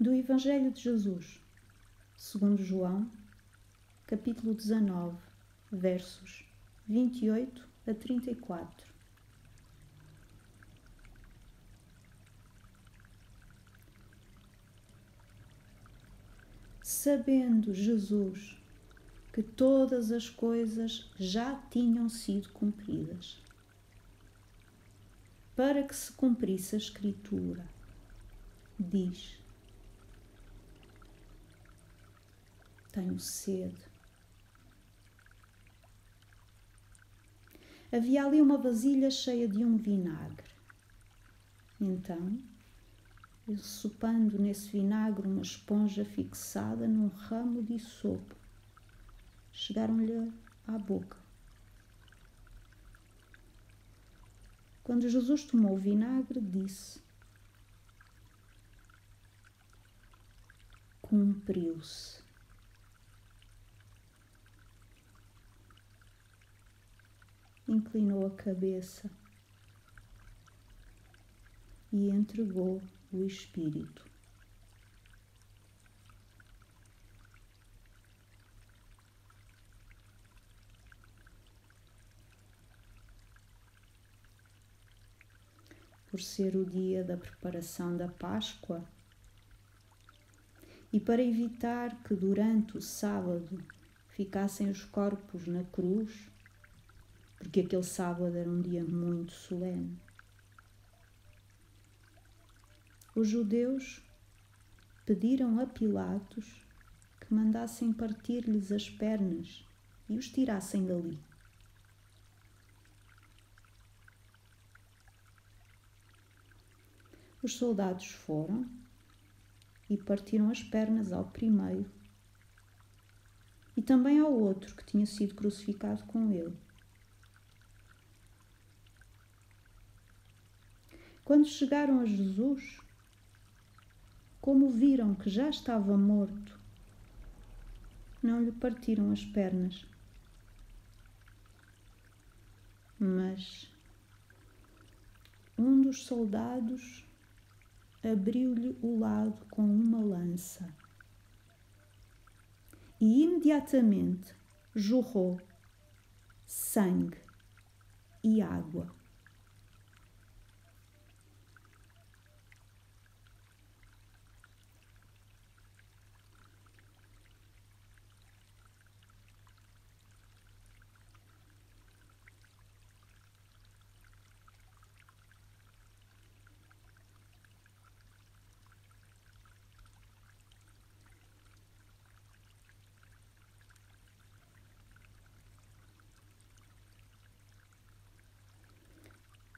do Evangelho de Jesus, segundo João, capítulo 19, versos 28 a 34. Sabendo Jesus que todas as coisas já tinham sido cumpridas, para que se cumprisse a Escritura, diz Tenho sede. Havia ali uma vasilha cheia de um vinagre. Então, eu sopando nesse vinagre uma esponja fixada num ramo de sopo, chegaram-lhe à boca. Quando Jesus tomou o vinagre, disse: Cumpriu-se. inclinou a cabeça e entregou o espírito. Por ser o dia da preparação da Páscoa e para evitar que durante o sábado ficassem os corpos na cruz, porque aquele sábado era um dia muito solene. Os judeus pediram a Pilatos que mandassem partir-lhes as pernas e os tirassem dali. Os soldados foram e partiram as pernas ao primeiro e também ao outro que tinha sido crucificado com ele. Quando chegaram a Jesus, como viram que já estava morto, não lhe partiram as pernas. Mas um dos soldados abriu-lhe o lado com uma lança e imediatamente jorrou sangue e água.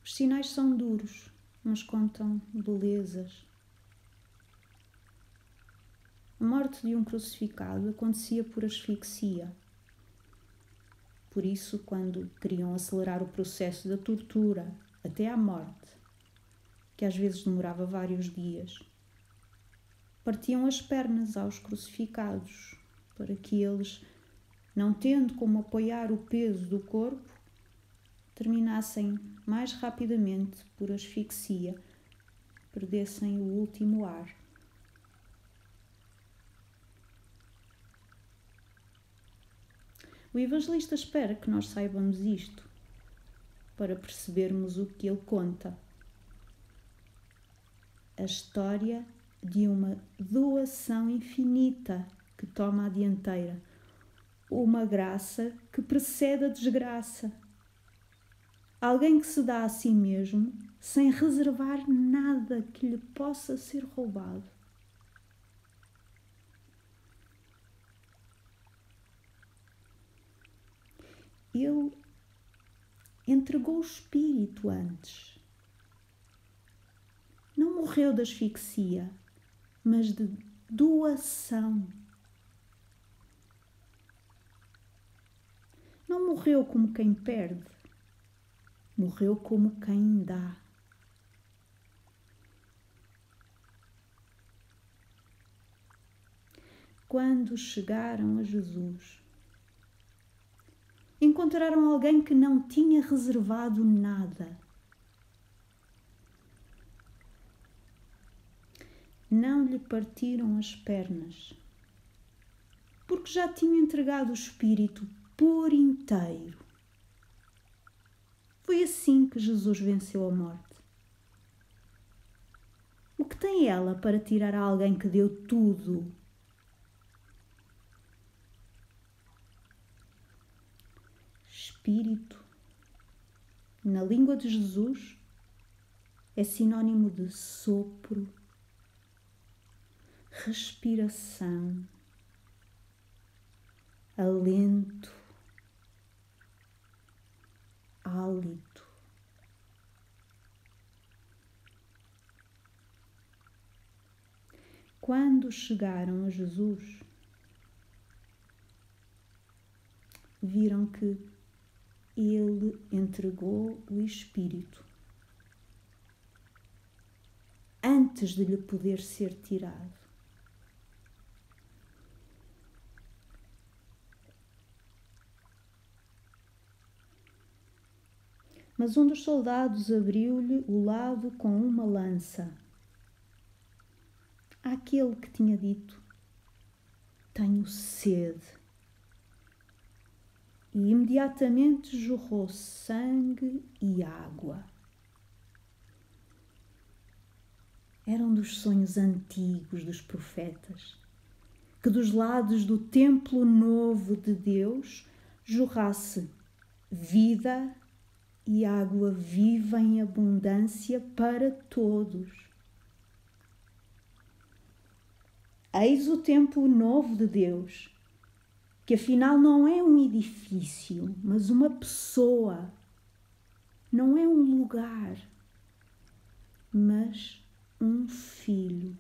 Os sinais são duros, mas contam belezas. A morte de um crucificado acontecia por asfixia. Por isso, quando queriam acelerar o processo da tortura até à morte, que às vezes demorava vários dias, partiam as pernas aos crucificados, para que eles, não tendo como apoiar o peso do corpo, terminassem mais rapidamente por asfixia, perdessem o último ar. O evangelista espera que nós saibamos isto para percebermos o que ele conta. A história de uma doação infinita que toma a dianteira, uma graça que precede a desgraça Alguém que se dá a si mesmo sem reservar nada que lhe possa ser roubado. Ele entregou o espírito antes. Não morreu de asfixia, mas de doação. Não morreu como quem perde morreu como dá. Quando chegaram a Jesus, encontraram alguém que não tinha reservado nada. Não lhe partiram as pernas, porque já tinha entregado o espírito por inteiro. Foi assim que Jesus venceu a morte. O que tem ela para tirar a alguém que deu tudo? Espírito, na língua de Jesus, é sinônimo de sopro, respiração, alento, hálito. Quando chegaram a Jesus, viram que ele entregou o Espírito antes de lhe poder ser tirado. mas um dos soldados abriu-lhe o lado com uma lança. Aquele que tinha dito: Tenho sede. E imediatamente jorrou sangue e água. Era um dos sonhos antigos dos profetas, que dos lados do templo novo de Deus jorrasse vida e água viva em abundância para todos. Eis o templo novo de Deus, que afinal não é um edifício, mas uma pessoa. Não é um lugar, mas um filho.